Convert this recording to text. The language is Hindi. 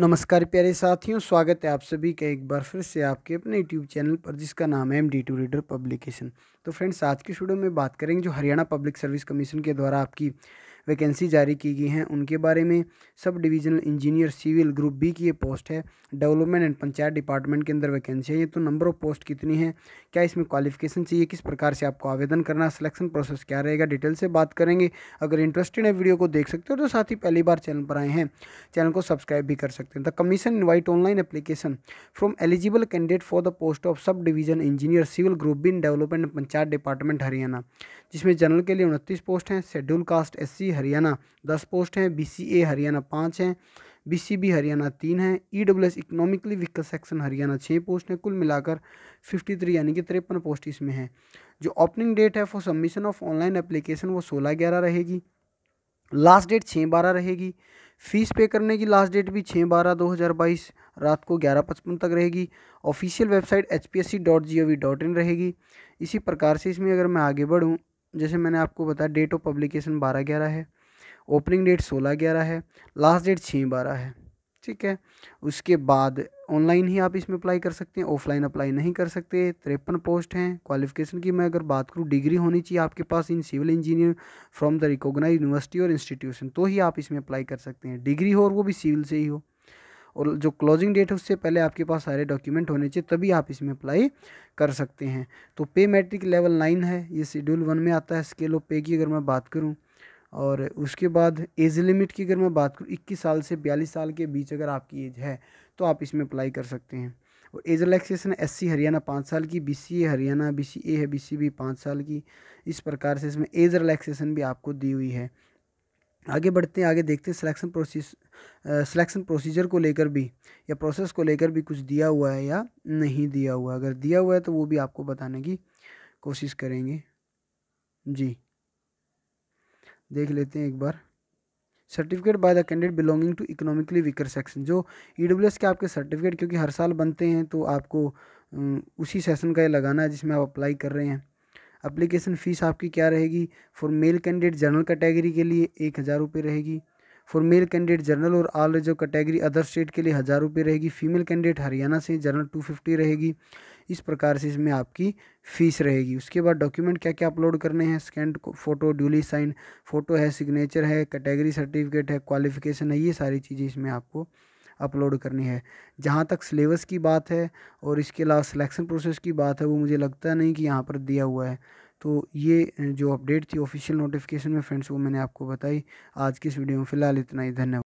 नमस्कार प्यारे साथियों स्वागत है आप सभी का एक बार फिर से आपके अपने यूट्यूब चैनल पर जिसका नाम है M D two reader publication तो फ्रेंड्स आज के स्टूडियो में बात करेंगे जो हरियाणा पब्लिक सर्विस कमीशन के द्वारा आपकी वैकेंसी जारी की गई हैं उनके बारे में सब divisional engineer civil group B की ये पोस्ट है डेवलपमेंट एंड पंचायत डिपार्टमेंट के अंदर वैकेंसी है ये तो नंबर ऑफ पोस्ट कितनी है क्या इसमें क्वालिफिकेशन चाहिए किस प्रकार से आपको आवेदन करना सिलेक्शन प्रोसेस क्या रहेगा डिटेल से बात करेंगे अगर इंटरेस्टेड है वीडियो को देख सकते हो तो साथ ही पहली बार चैनल पर आए हैं चैनल को सब्सक्राइब भी कर सकते हैं the commission invite online application from eligible candidate for the post of sub division engineer civil group B in development panchayat department Haryana जिसमें जनरल के लिए उनतीस पोस्ट हैं schedule caste S C C Haryana दस पोस्ट हैं बीसीए हरियाणा पाँच हैं बीसीबी हरियाणा तीन है E W S economically weaker section Haryana छः पोस्ट हैं कुल मिलाकर फिफ्टी थ्री यानी कि तिरपन पोस्ट इसमें हैं जो ओपनिंग डेट है for submission of online application वो सोलह ग्यारह रहेगी लास्ट डेट छः बारह रहेगी फीस पे करने की लास्ट डेट भी छः बारह दो हज़ार बाईस रात को ग्यारह पचपन तक रहेगी official website H P S C dot G O V dot in रहेगी इसी प्रकार से इसमें अगर मैं आगे बढ़ूँ जैसे मैंने आपको बताया डेट ऑफ पब्लिकेशन बारह ग्यारह है ओपनिंग डेट सोलह ग्यारह है लास्ट डेट छः बारह है ठीक है उसके बाद ऑनलाइन ही आप इसमें अप्लाई कर सकते हैं ऑफलाइन अप्लाई नहीं कर सकते तिरपन पोस्ट हैं क्वालिफिकेशन की मैं अगर बात करूँ डिग्री होनी चाहिए आपके पास in civil engineer from the recognise university और इंस्टीट्यूशन तो ही आप इसमें अप्लाई कर सकते हैं डिग्री हो और वो भी सिविल से ही हो और जो क्लोजिंग डेट है उससे पहले आपके पास सारे डॉक्यूमेंट होने चाहिए तभी आप इसमें अप्लाई कर सकते हैं तो पे मैट्रिक लेवल नाइन है ये शेड्यूल वन में आता है स्केल ऑफ पे की अगर मैं बात करूँ और उसके बाद एज लिमिट की अगर मैं बात करूँ इक्कीस साल से बयालीस साल के बीच अगर आपकी एज है तो आप इसमें अप्लाई कर सकते हैं और age relaxation S C Haryana पाँच साल की B C A Haryana B C A है बी सी बी पाँच साल की इस प्रकार से इसमें एज रिलैक्सेशन भी आपको दी हुई है आगे बढ़ते हैं आगे देखते हैं सिलेक्शन प्रोसेस सिलेक्शन प्रोसीजर को लेकर भी या प्रोसेस को लेकर भी कुछ दिया हुआ है या नहीं दिया हुआ है अगर दिया हुआ है तो वो भी आपको बताने की कोशिश करेंगे जी देख लेते हैं एक बार certificate by the candidate belonging to economically weaker section जो ई e के आपके सर्टिफिकेट क्योंकि हर साल बनते हैं तो आपको उसी सेशन का ये लगाना है जिसमें आप अप्लाई कर रहे हैं अप्लीकेशन फ़ीस आपकी क्या रहेगी for male candidate general category के लिए एक हज़ार रुपये रहेगी फॉर मेल कैंडिडेट जनरल और ऑल जो कैटेगरी अदर स्टेट के लिए हज़ार रुपये रहेगी फीमेल कैंडिडेट हरियाणा से जनरल टू फिफ्टी रहेगी इस प्रकार से इसमें आपकी फ़ीस रहेगी उसके बाद डॉक्यूमेंट क्या क्या अपलोड करने हैं scanned photo duly sign photo है सिग्नेचर है कैटेगरी सर्टिफिकेट है क्वालिफिकेशन है ये सारी चीज़ें इसमें आपको अपलोड करनी है जहाँ तक सिलेबस की बात है और इसके अलावा सिलेक्शन प्रोसेस की बात है वो मुझे लगता नहीं कि यहाँ पर दिया हुआ है तो ये जो अपडेट थी ऑफिशियल नोटिफिकेशन में फ्रेंड्स वो मैंने आपको बताई आज की इस वीडियो में फ़िलहाल इतना ही धन्यवाद